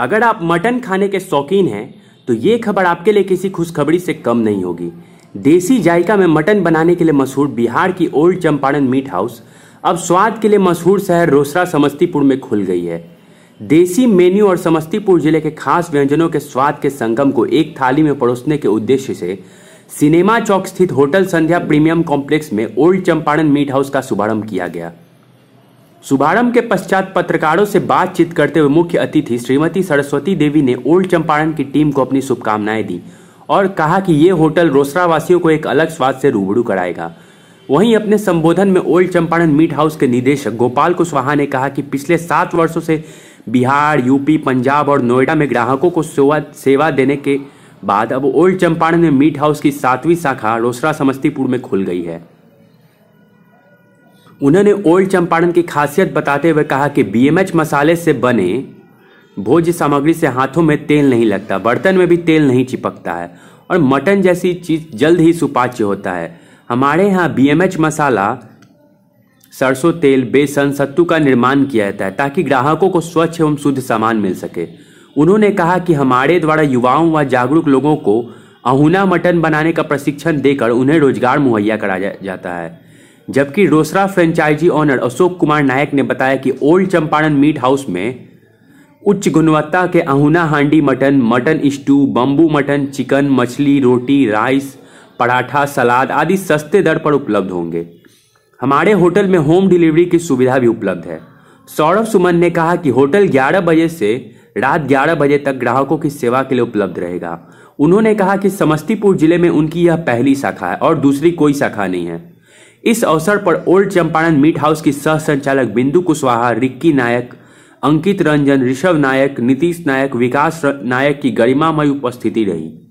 अगर आप मटन खाने के शौकीन हैं तो ये खबर आपके लिए किसी खुशखबरी से कम नहीं होगी देसी जायका में मटन बनाने के लिए मशहूर बिहार की ओल्ड चंपारण मीट हाउस अब स्वाद के लिए मशहूर शहर रोसरा समस्तीपुर में खुल गई है देसी मेन्यू और समस्तीपुर जिले के खास व्यंजनों के स्वाद के संगम को एक थाली में परोसने के उद्देश्य से सिनेमा चौक स्थित होटल संध्या प्रीमियम कॉम्प्लेक्स में ओल्ड चंपारण मीट हाउस का शुभारंभ किया गया शुभारंभ के पश्चात पत्रकारों से बातचीत करते हुए मुख्य अतिथि श्रीमती सरस्वती देवी ने ओल्ड चंपारण की टीम को अपनी शुभकामनाएं दी और कहा कि ये होटल रोसरा वासियों को एक अलग स्वाद से रूबरू कराएगा वहीं अपने संबोधन में ओल्ड चंपारण मीट हाउस के निदेशक गोपाल कुशवाहा ने कहा कि पिछले सात वर्षों से बिहार यूपी पंजाब और नोएडा में ग्राहकों को सेवा सेवा देने के बाद अब ओल्ड चंपारण में मीट हाउस की सातवीं शाखा रोसरा समस्तीपुर में खुल गई है उन्होंने ओल्ड चंपारण की खासियत बताते हुए कहा कि बीएमएच मसाले से बने भोज्य सामग्री से हाथों में तेल नहीं लगता बर्तन में भी तेल नहीं चिपकता है और मटन जैसी चीज जल्द ही सुपाच्य होता है हमारे यहाँ बीएमएच मसाला सरसों तेल बेसन सत्तू का निर्माण किया जाता है ताकि ग्राहकों को स्वच्छ एवं शुद्ध सामान मिल सके उन्होंने कहा कि हमारे द्वारा युवाओं व जागरूक लोगों को अहुना मटन बनाने का प्रशिक्षण देकर उन्हें रोजगार मुहैया कराया जाता है जबकि रोसरा फ्रेंचाइजी ओनर अशोक कुमार नायक ने बताया कि ओल्ड चंपारण मीट हाउस में उच्च गुणवत्ता के ahuna handi mutton mutton stew bamboo mutton chicken मछली रोटी राइस पराठा सलाद आदि सस्ते दर पर उपलब्ध होंगे हमारे होटल में होम डिलीवरी की सुविधा भी उपलब्ध है सौरभ सुमन ने कहा कि होटल 11 बजे से रात 11 बजे तक ग्राहकों की सेवा के लिए उपलब्ध रहेगा उन्होंने कहा कि समस्तीपुर जिले में उनकी यह पहली शाखा है और दूसरी कोई शाखा नहीं है इस अवसर पर ओल्ड चंपारण मीट हाउस की सह संचालक बिंदु कुशवाहा रिक्की नायक अंकित रंजन ऋषभ नायक नीतीश नायक विकास नायक की गरिमामय उपस्थिति रही